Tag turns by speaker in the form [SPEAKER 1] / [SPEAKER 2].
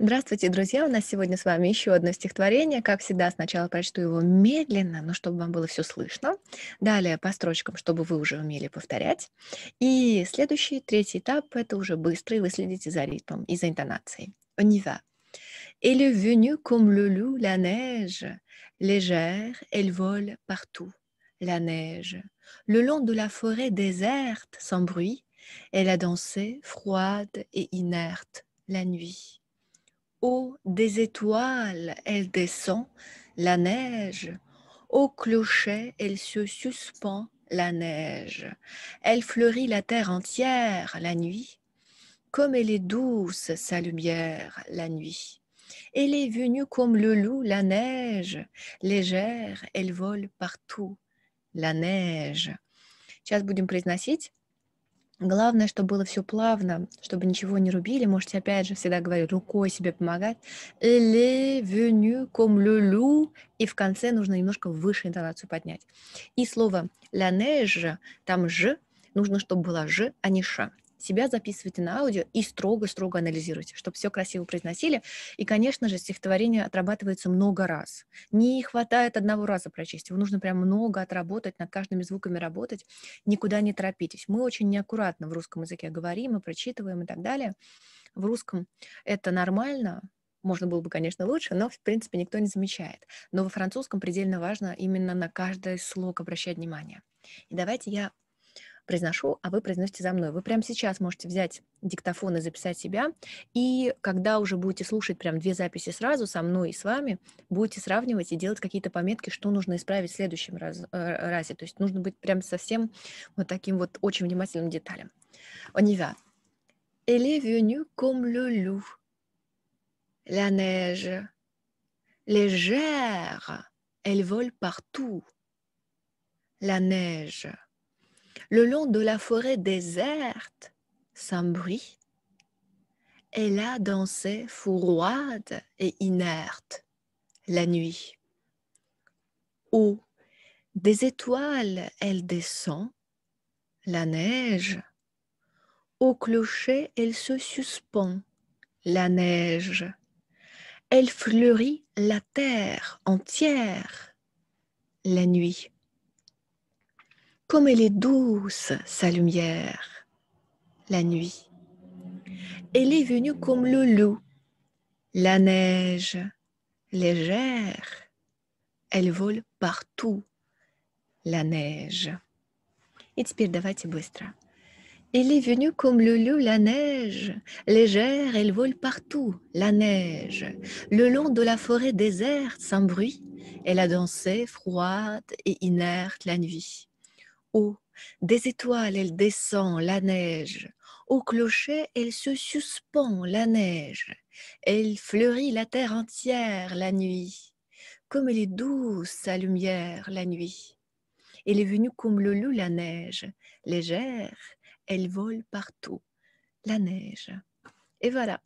[SPEAKER 1] Здравствуйте, друзья! У нас сегодня с вами еще одно стихотворение. Как всегда, сначала прочту его медленно, но чтобы вам было все слышно. Далее по строчкам, чтобы вы уже умели повторять. И следующий, третий этап – это уже быстрый, вы следите за ритмом и за интонацией. On y va. Elle est venue comme le loup, la neige. Légère, elle vole partout, la neige. Le long de la forêt déserte, sans bruit, elle a dansé, froide et inerte, la nuit. au des étoiles, elle descend, la neige. Au clocher, elle se suspend, la neige. Elle fleurit la terre entière, la nuit. Comme elle est douce, sa lumière, la nuit. Elle est venue comme le loup, la neige. Légère, elle vole partout, la neige. Главное, чтобы было все плавно, чтобы ничего не рубили. Можете, опять же, всегда говорю, рукой себе помогать. Или веню ком люлю. И в конце нужно немножко выше интонацию поднять. И слово ля неж, там ж, нужно, чтобы была ж, а не ша себя записывайте на аудио и строго-строго анализируйте, чтобы все красиво произносили. И, конечно же, стихотворение отрабатывается много раз. Не хватает одного раза прочесть. Его нужно прям много отработать, над каждыми звуками работать. Никуда не торопитесь. Мы очень неаккуратно в русском языке говорим и прочитываем и так далее. В русском это нормально, можно было бы, конечно, лучше, но, в принципе, никто не замечает. Но во французском предельно важно именно на каждый слог обращать внимание. И давайте я произношу, а вы произносите за мной. Вы прямо сейчас можете взять диктофон и записать себя, и когда уже будете слушать прям две записи сразу со мной и с вами, будете сравнивать и делать какие-то пометки, что нужно исправить в следующем раз, э, разе. То есть нужно быть прям совсем вот таким вот очень внимательным деталям. On Elle est venue comme le loup. La neige. Légère. Elle vole partout. La neige. le long de la forêt déserte, sans bruit. Et là dansait froide et inerte la nuit, où des étoiles elle descend, la neige, au clocher elle se suspend, la neige, elle fleurit la terre entière, la nuit comme elle est douce, sa lumière, la nuit. Elle est venue comme le loup, la neige, légère. Elle vole partout, la neige. It's Elle est venue comme le loup, la neige. Légère, elle vole partout, la neige. Le long de la forêt déserte, sans bruit, elle a dansé, froide et inerte la nuit. Des étoiles, elle descend, la neige. Au clocher, elle se suspend, la neige. Elle fleurit la terre entière, la nuit. Comme elle est douce, sa lumière, la nuit. Elle est venue comme le loup, la neige. Légère, elle vole partout, la neige. Et voilà,